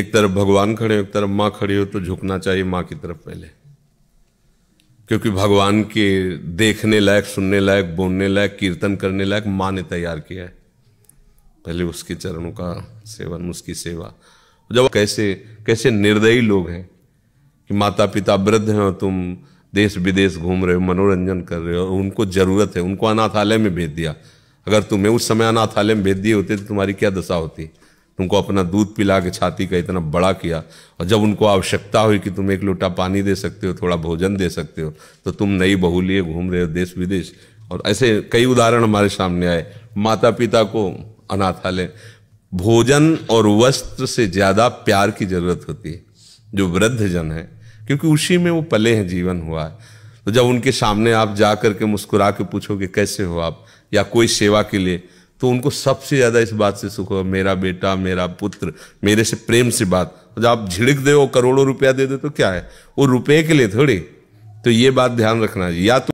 एक तरफ भगवान खड़े हो एक तरफ माँ खड़ी हो तो झुकना चाहिए माँ की तरफ पहले क्योंकि भगवान के देखने लायक सुनने लायक बोलने लायक कीर्तन करने लायक माँ ने तैयार किया है पहले उसके चरणों का सेवन उसकी सेवा जब कैसे कैसे निर्दयी लोग हैं कि माता पिता वृद्ध हैं और तुम देश विदेश घूम रहे हो मनोरंजन कर रहे हो उनको ज़रूरत है उनको अनाथालय में भेज दिया अगर तुम्हें उस समय अनाथालय में भेज दिए होते तो तुम्हारी क्या दशा होती तुमको अपना दूध पिला के छाती का इतना बड़ा किया और जब उनको आवश्यकता हुई कि तुम एक लोटा पानी दे सकते हो थोड़ा भोजन दे सकते हो तो तुम नई बहू लिए घूम रहे हो देश विदेश और ऐसे कई उदाहरण हमारे सामने आए माता पिता को अनाथालय भोजन और वस्त्र से ज़्यादा प्यार की जरूरत होती है जो वृद्ध जन है क्योंकि उसी में वो पले हैं जीवन हुआ है तो जब उनके सामने आप जा करके के मुस्कुरा के पूछोगे कैसे हो आप या कोई सेवा के लिए तो उनको सबसे ज़्यादा इस बात से सुख होगा मेरा बेटा मेरा पुत्र मेरे से प्रेम से बात तो आप झिड़क दे वो करोड़ों रुपया दे दे तो क्या है वो रुपए के लिए थोड़ी तो ये बात ध्यान रखना या तो